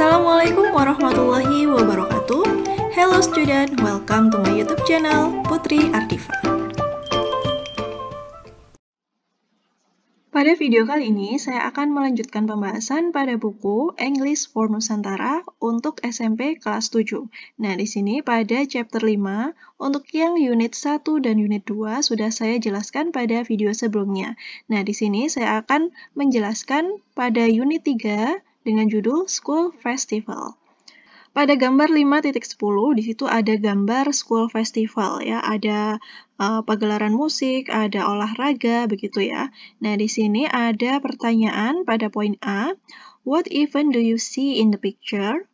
Assalamualaikum warahmatullahi wabarakatuh Hello student, welcome to my youtube channel Putri Artifa. Pada video kali ini, saya akan melanjutkan pembahasan pada buku English for Nusantara untuk SMP kelas 7. Nah, di sini pada chapter 5, untuk yang unit 1 dan unit 2 sudah saya jelaskan pada video sebelumnya. Nah, di sini saya akan menjelaskan pada unit 3 dengan judul School Festival. Pada gambar 5.10 di situ ada gambar school festival ya, ada uh, pagelaran musik, ada olahraga begitu ya. Nah, di sini ada pertanyaan pada poin A, what event do you see in the picture?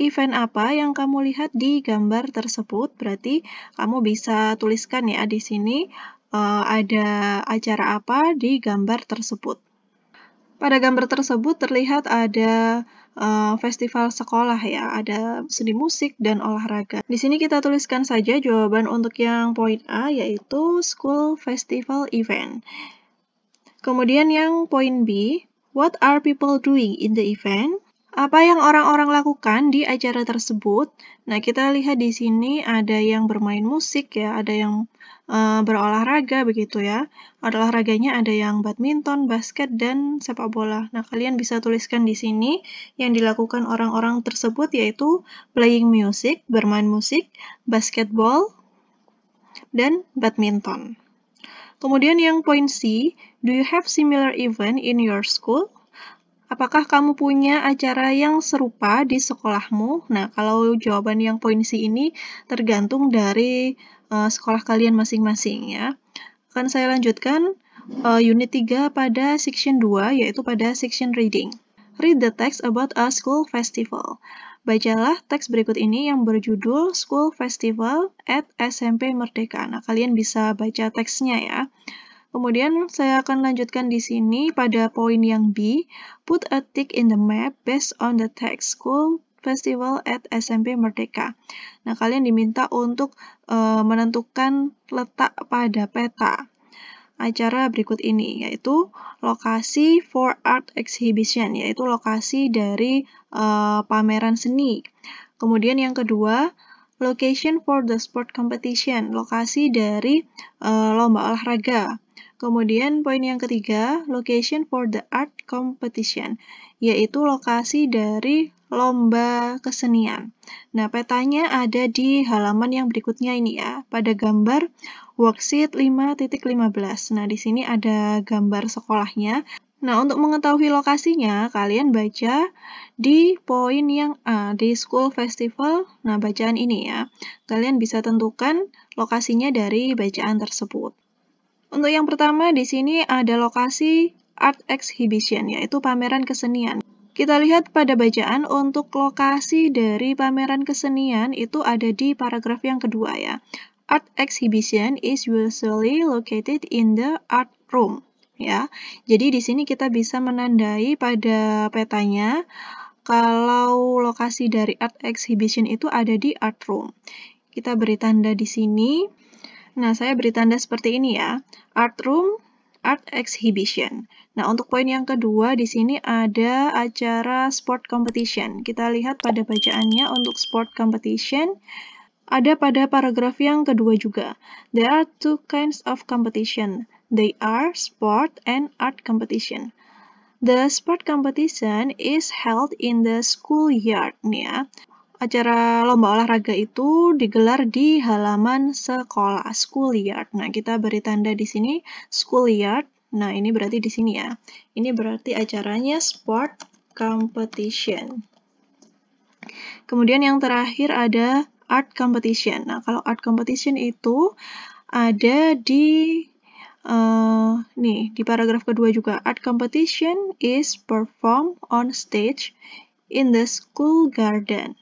Event apa yang kamu lihat di gambar tersebut? Berarti kamu bisa tuliskan ya di sini uh, ada acara apa di gambar tersebut. Pada gambar tersebut terlihat ada uh, festival sekolah ya, ada seni musik dan olahraga. Di sini kita tuliskan saja jawaban untuk yang poin A yaitu school festival event. Kemudian yang poin B, what are people doing in the event? Apa yang orang-orang lakukan di acara tersebut? Nah, kita lihat di sini ada yang bermain musik ya, ada yang Eh, berolahraga begitu ya. Olahraganya ada yang badminton, basket, dan sepak bola. Nah, kalian bisa tuliskan di sini yang dilakukan orang-orang tersebut yaitu playing music, bermain musik, basketball, dan badminton. Kemudian yang poin C, do you have similar event in your school? Apakah kamu punya acara yang serupa di sekolahmu? Nah, kalau jawaban yang poin C ini tergantung dari uh, sekolah kalian masing-masing ya. Akan saya lanjutkan uh, unit 3 pada section 2 yaitu pada section reading. Read the text about a school festival. Bacalah teks berikut ini yang berjudul School Festival at SMP Merdeka. Nah, kalian bisa baca teksnya ya. Kemudian saya akan lanjutkan di sini pada poin yang B. Put a tick in the map based on the text school festival at SMP Merdeka. Nah, kalian diminta untuk uh, menentukan letak pada peta acara berikut ini, yaitu lokasi for art exhibition, yaitu lokasi dari uh, pameran seni. Kemudian yang kedua, location for the sport competition, lokasi dari uh, lomba olahraga. Kemudian poin yang ketiga, location for the art competition, yaitu lokasi dari lomba kesenian. Nah, petanya ada di halaman yang berikutnya ini ya, pada gambar worksheet 5.15. Nah, di sini ada gambar sekolahnya. Nah, untuk mengetahui lokasinya, kalian baca di poin yang A, di School Festival. Nah, bacaan ini ya. Kalian bisa tentukan lokasinya dari bacaan tersebut. Untuk yang pertama, di sini ada lokasi Art Exhibition, yaitu pameran kesenian. Kita lihat pada bacaan untuk lokasi dari pameran kesenian itu ada di paragraf yang kedua ya. Art exhibition is usually located in the art room ya. Jadi di sini kita bisa menandai pada petanya kalau lokasi dari art exhibition itu ada di art room. Kita beri tanda di sini. Nah, saya beri tanda seperti ini ya. Art room, art exhibition. Nah, untuk poin yang kedua di sini ada acara sport competition. Kita lihat pada bacaannya untuk sport competition ada pada paragraf yang kedua juga. There are two kinds of competition. They are sport and art competition. The sport competition is held in the schoolyard. Nih ya acara lomba olahraga itu digelar di halaman sekolah schoolyard. Nah, kita beri tanda di sini schoolyard. Nah, ini berarti di sini ya. Ini berarti acaranya sport competition. Kemudian yang terakhir ada art competition. Nah, kalau art competition itu ada di uh, nih di paragraf kedua juga art competition is performed on stage in the school garden.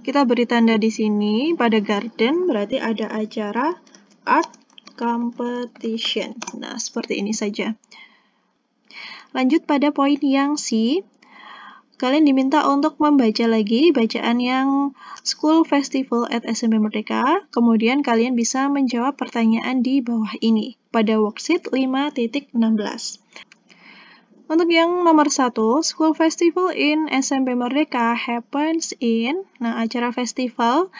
Kita beri tanda di sini pada garden berarti ada acara art competition. Nah, seperti ini saja. Lanjut pada poin yang C. Kalian diminta untuk membaca lagi bacaan yang School Festival at SMP Merdeka. Kemudian kalian bisa menjawab pertanyaan di bawah ini pada worksheet 5.16. Untuk yang nomor satu, School Festival in SMP Merdeka happens in, nah acara festival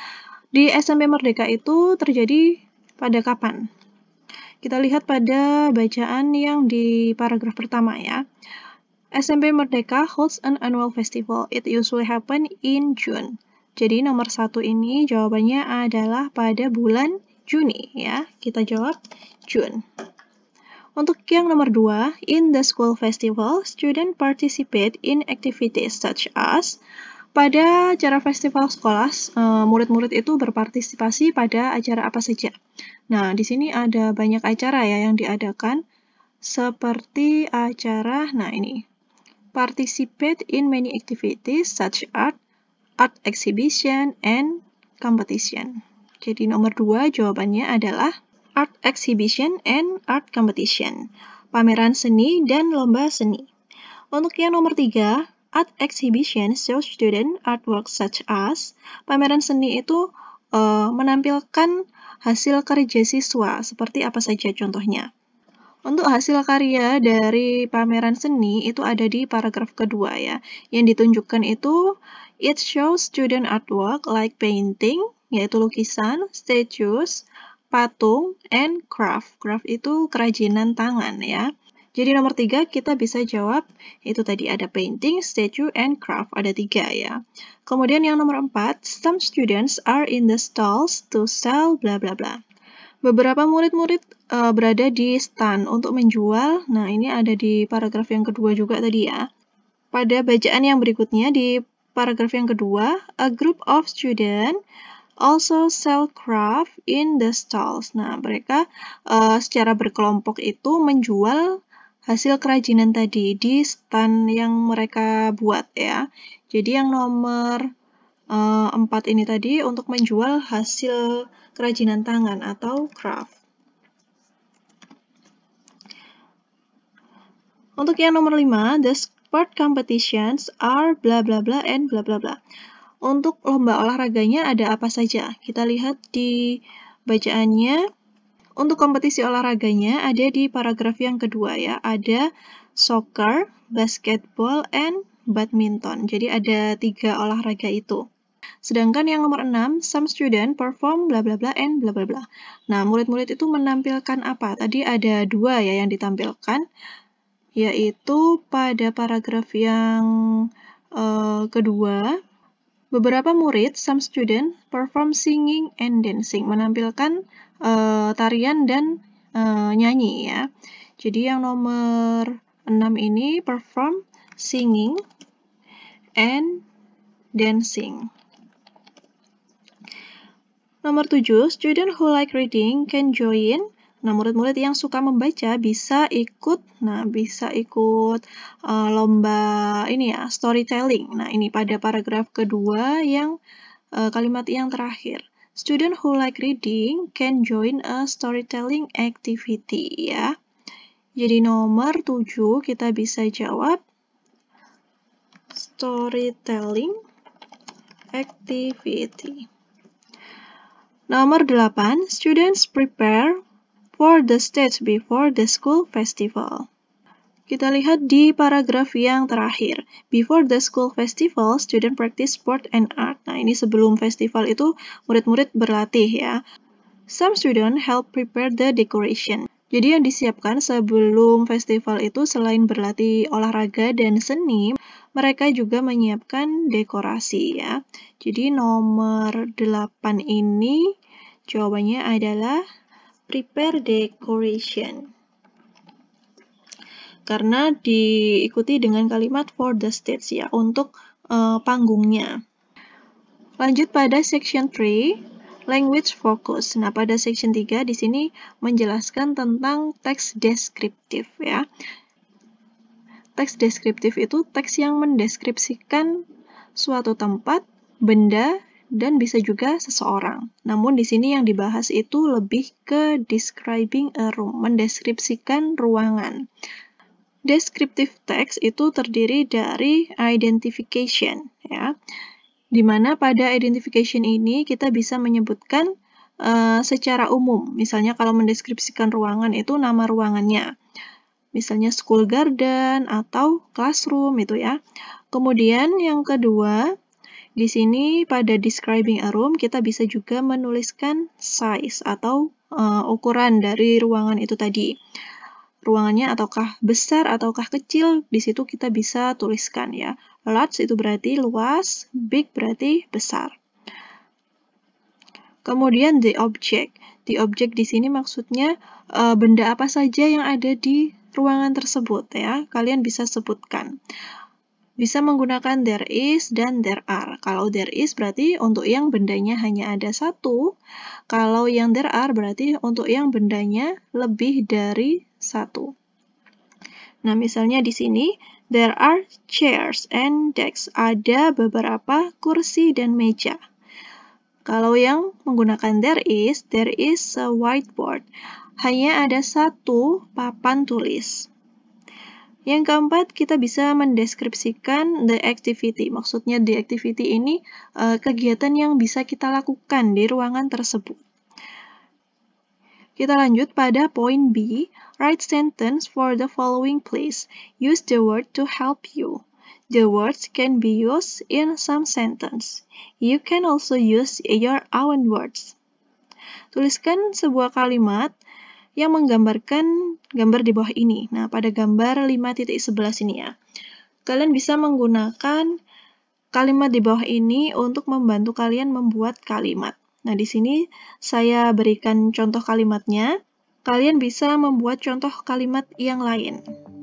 di SMP Merdeka itu terjadi pada kapan? Kita lihat pada bacaan yang di paragraf pertama ya. SMP Merdeka holds an annual festival. It usually happen in June. Jadi nomor satu ini jawabannya adalah pada bulan Juni ya. Kita jawab June. Untuk yang nomor dua, in the school festival, student participate in activities such as pada acara festival sekolah, eh, murid-murid itu berpartisipasi pada acara apa saja. Nah, di sini ada banyak acara ya yang diadakan, seperti acara, nah ini, participate in many activities such as art exhibition and competition. Jadi nomor dua jawabannya adalah art exhibition and art competition, pameran seni dan lomba seni. Untuk yang nomor tiga, art exhibition shows student artwork such as pameran seni itu uh, menampilkan hasil kerja siswa seperti apa saja contohnya. Untuk hasil karya dari pameran seni itu ada di paragraf kedua ya. Yang ditunjukkan itu it shows student artwork like painting yaitu lukisan, statues, patung, and craft. Craft itu kerajinan tangan ya. Jadi nomor tiga kita bisa jawab itu tadi ada painting, statue, and craft. Ada tiga ya. Kemudian yang nomor empat, some students are in the stalls to sell bla bla bla. Beberapa murid-murid uh, berada di stand untuk menjual. Nah ini ada di paragraf yang kedua juga tadi ya. Pada bacaan yang berikutnya di paragraf yang kedua, a group of students also sell craft in the stalls. Nah, mereka uh, secara berkelompok itu menjual hasil kerajinan tadi di stand yang mereka buat ya. Jadi yang nomor uh, eh, 4 ini tadi untuk menjual hasil kerajinan tangan atau craft. Untuk yang nomor 5, the sport competitions are bla bla bla and bla bla bla. Untuk lomba olahraganya ada apa saja? Kita lihat di bacaannya. Untuk kompetisi olahraganya ada di paragraf yang kedua ya, ada soccer, basketball, and badminton. Jadi ada tiga olahraga itu. Sedangkan yang nomor 6, some student perform bla bla bla and bla bla bla. Nah, murid-murid itu menampilkan apa? Tadi ada dua ya yang ditampilkan, yaitu pada paragraf yang uh, kedua, Beberapa murid, some student, perform singing and dancing, menampilkan uh, tarian dan uh, nyanyi ya. Jadi yang nomor 6 ini perform singing and dancing. Nomor 7, student who like reading can join Nah, murid-murid yang suka membaca bisa ikut, nah bisa ikut uh, lomba ini ya, storytelling. Nah, ini pada paragraf kedua yang uh, kalimat yang terakhir. Student who like reading can join a storytelling activity ya. Jadi nomor 7 kita bisa jawab storytelling activity. Nomor 8, students prepare for the stage before the school festival. Kita lihat di paragraf yang terakhir. Before the school festival, student practice sport and art. Nah, ini sebelum festival itu murid-murid berlatih ya. Some student help prepare the decoration. Jadi yang disiapkan sebelum festival itu selain berlatih olahraga dan seni, mereka juga menyiapkan dekorasi ya. Jadi nomor 8 ini jawabannya adalah prepare decoration. Karena diikuti dengan kalimat for the stage ya, untuk uh, panggungnya. Lanjut pada section 3, language focus. Nah, pada section 3 di sini menjelaskan tentang teks deskriptif ya. Teks deskriptif itu teks yang mendeskripsikan suatu tempat, benda, dan bisa juga seseorang. Namun di sini yang dibahas itu lebih ke describing a room, mendeskripsikan ruangan. Descriptive text itu terdiri dari identification ya. Dimana pada identification ini kita bisa menyebutkan uh, secara umum. Misalnya kalau mendeskripsikan ruangan itu nama ruangannya. Misalnya school garden atau classroom itu ya. Kemudian yang kedua di sini pada describing a room kita bisa juga menuliskan size atau uh, ukuran dari ruangan itu tadi. Ruangannya ataukah besar ataukah kecil, di situ kita bisa tuliskan ya. Large itu berarti luas, big berarti besar. Kemudian the object. The object di sini maksudnya uh, benda apa saja yang ada di ruangan tersebut ya. Kalian bisa sebutkan. Bisa menggunakan there is dan there are. Kalau there is berarti untuk yang bendanya hanya ada satu. Kalau yang there are berarti untuk yang bendanya lebih dari satu. Nah, misalnya di sini, there are chairs and desks. Ada beberapa kursi dan meja. Kalau yang menggunakan there is, there is a whiteboard. Hanya ada satu papan tulis. Yang keempat, kita bisa mendeskripsikan the activity. Maksudnya the activity ini uh, kegiatan yang bisa kita lakukan di ruangan tersebut. Kita lanjut pada poin B, write sentence for the following place. Use the word to help you. The words can be used in some sentence. You can also use your own words. Tuliskan sebuah kalimat yang menggambarkan gambar di bawah ini. Nah, pada gambar 5.11 ini ya. Kalian bisa menggunakan kalimat di bawah ini untuk membantu kalian membuat kalimat. Nah, di sini saya berikan contoh kalimatnya. Kalian bisa membuat contoh kalimat yang lain.